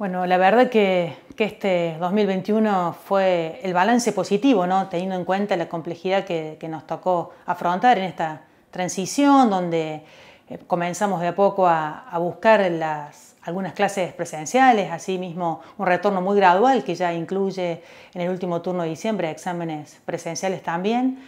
Bueno, la verdad que, que, este 2021 fue el balance positivo, teniendo en cuenta la complejidad que, nos tocó afrontar en esta transición, donde eh, comenzamos de a poco a, buscar las, algunas clases presenciales, asimismo un retorno muy gradual que ya incluye en el último turno de diciembre exámenes presenciales también.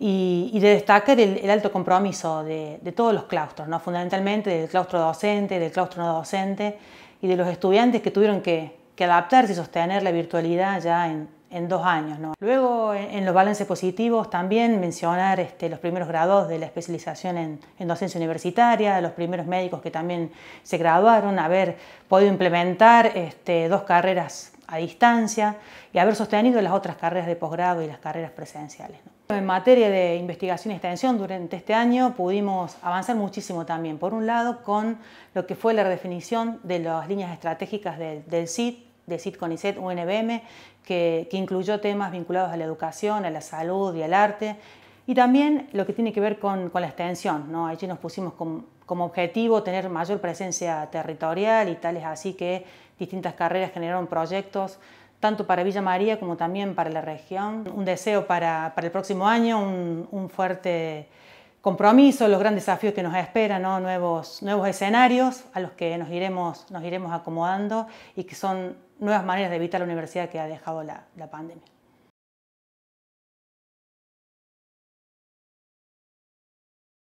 Y, de destacar el, alto compromiso de, todos los claustros, fundamentalmente del claustro docente, del claustro no docente, y de los estudiantes que tuvieron que, que adaptarse y sostener la virtualidad ya en, en dos años. Luego, en los balances positivos, también mencionar este, los primeros grados de la especialización en, docencia universitaria, los primeros médicos que también se graduaron, haber podido implementar este, dos carreras a distancia y haber sostenido las otras carreras de posgrado y las carreras presenciales. En materia de investigación y extensión, durante este año pudimos avanzar muchísimo también, por un lado con lo que fue la redefinición de las líneas estratégicas del, del CIT, de CITCONICET UNBM, que, que incluyó temas vinculados a la educación, a la salud y al arte, y también lo que tiene que ver con, con la extensión. ¿no? Allí nos pusimos como objetivo tener mayor presencia territorial y tales así que distintas carreras generaron proyectos tanto para Villa María como también para la región. Un deseo para, para el próximo año, un, un fuerte Compromiso, los grandes desafíos que nos esperan, nuevos, nuevos escenarios a los que nos iremos, nos iremos acomodando y que son nuevas maneras de evitar la universidad que ha dejado la pandemia.